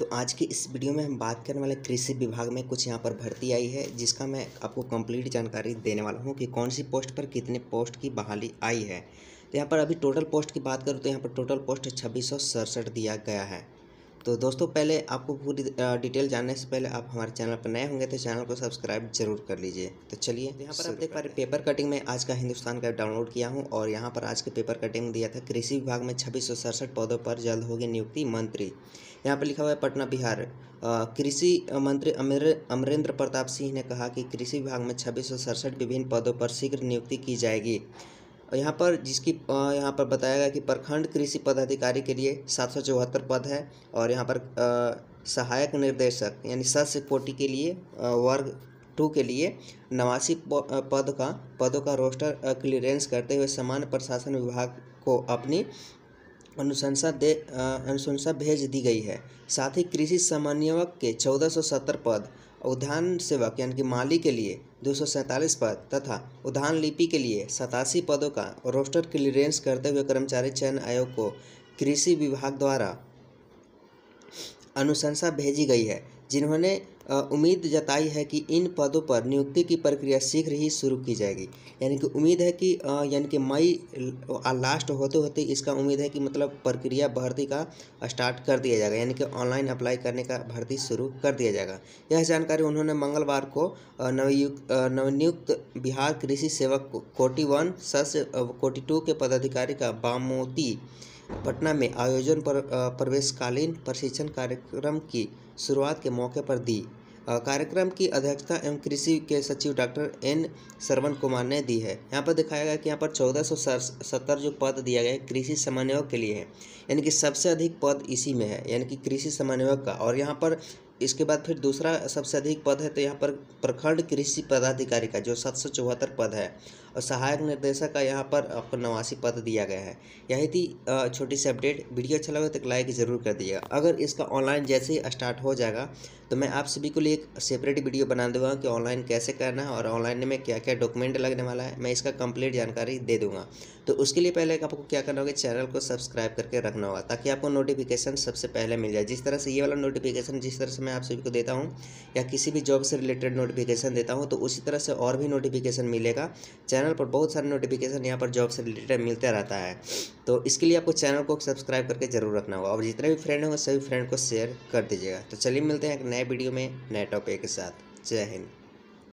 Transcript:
तो आज की इस वीडियो में हम बात करने वाले कृषि विभाग में कुछ यहाँ पर भर्ती आई है जिसका मैं आपको कंप्लीट जानकारी देने वाला हूँ कि कौन सी पोस्ट पर कितने पोस्ट की बहाली आई है तो यहाँ पर अभी टोटल पोस्ट की बात करूँ तो यहाँ पर टोटल पोस्ट छब्बीस दिया गया है तो दोस्तों पहले आपको पूरी डिटेल जानने से पहले आप हमारे चैनल पर नए होंगे तो चैनल को सब्सक्राइब जरूर कर लीजिए तो चलिए यहाँ पर आप देख पा रहे पेपर कटिंग में आज का हिंदुस्तान का डाउनलोड किया हूँ और यहाँ पर आज के पेपर कटिंग में दिया था कृषि विभाग में छब्बीस पौधों पर जल्द होगी नियुक्ति मंत्री यहाँ पर लिखा हुआ है पटना बिहार कृषि मंत्री अमरेंद्र प्रताप सिंह ने कहा कि कृषि विभाग में छब्बीस विभिन्न पदों पर शीघ्र नियुक्ति की जाएगी यहाँ पर जिसकी यहाँ पर बताया गया कि प्रखंड कृषि पदाधिकारी के लिए सात सौ चौहत्तर पद है और यहाँ पर सहायक निर्देशक यानी सस्य कोटि के लिए वर्ग टू के लिए नवासी पद का पदों का रोस्टर क्लियरेंस करते हुए सामान्य प्रशासन विभाग को अपनी अनुशंसा दे अनुशंसा भेज दी गई है साथ ही कृषि समन्वयक के चौदह सौ सत्तर पद उद्यान सेवक यानी कि माली के लिए दो पद तथा उद्यान लिपि के लिए सतासी पदों का रोस्टर क्लियरेंस करते हुए कर्मचारी चयन आयोग को कृषि विभाग द्वारा अनुशंसा भेजी गई है जिन्होंने उम्मीद जताई है कि इन पदों पर नियुक्ति की प्रक्रिया शीघ्र ही शुरू की जाएगी यानी कि उम्मीद है कि यानी कि मई लास्ट होते होते इसका उम्मीद है कि मतलब प्रक्रिया भर्ती का स्टार्ट कर दिया जाएगा यानी कि ऑनलाइन अप्लाई करने का भर्ती शुरू कर दिया जाएगा यह जानकारी उन्होंने मंगलवार को नवयुक्त नवनियुक्त बिहार कृषि सेवक कोटी वन सस कोटी टू के पदाधिकारी का बामोती पटना में आयोजन पर प्रवेशकालीन प्रशिक्षण कार्यक्रम की शुरुआत के मौके पर दी कार्यक्रम की अध्यक्षता एवं कृषि के सचिव डॉक्टर एन श्रवण कुमार ने दी है यहाँ पर दिखाया गया कि यहाँ पर चौदह सौ सत्तर जो पद दिया गया है कृषि समन्वयक के लिए है यानी कि सबसे अधिक पद इसी में है यानी कि कृषि समन्वयक का और यहाँ पर इसके बाद फिर दूसरा सबसे अधिक पद है तो यहाँ पर प्रखंड कृषि पदाधिकारी का जो सात सौ चौहत्तर पद है और सहायक निर्देशक का यहाँ पर आपको नवासी पद दिया गया है यही थी छोटी सी अपडेट वीडियो अच्छा लगे तो लाइक ज़रूर कर दिएगा अगर इसका ऑनलाइन जैसे ही स्टार्ट हो जाएगा तो मैं आप सभी को लिए एक सेपरेट वीडियो बना दूंगा कि ऑनलाइन कैसे करना है और ऑनलाइन में क्या क्या डॉक्यूमेंट लगने वाला है मैं इसका कंप्लीट जानकारी दे दूंगा तो उसके लिए पहले आपको क्या करना होगा चैनल को सब्सक्राइब करके रखना होगा ताकि आपको नोटिफिकेशन सबसे पहले मिल जाए जिस तरह से ये वाला नोटिफिकेशन जिस तरह से मैं मैं आप सभी को देता हूँ या किसी भी जॉब से रिलेटेड नोटिफिकेशन देता हूँ तो उसी तरह से और भी नोटिफिकेशन मिलेगा चैनल पर बहुत सारे नोटिफिकेशन यहाँ पर जॉब से रिलेटेड मिलते रहता है तो इसके लिए आपको चैनल को सब्सक्राइब करके जरूर रखना होगा और जितने भी फ्रेंड होंगे सभी फ्रेंड को शेयर कर दीजिएगा तो चलिए मिलते हैं एक नए वीडियो में नए टॉपिक के साथ जय हिंद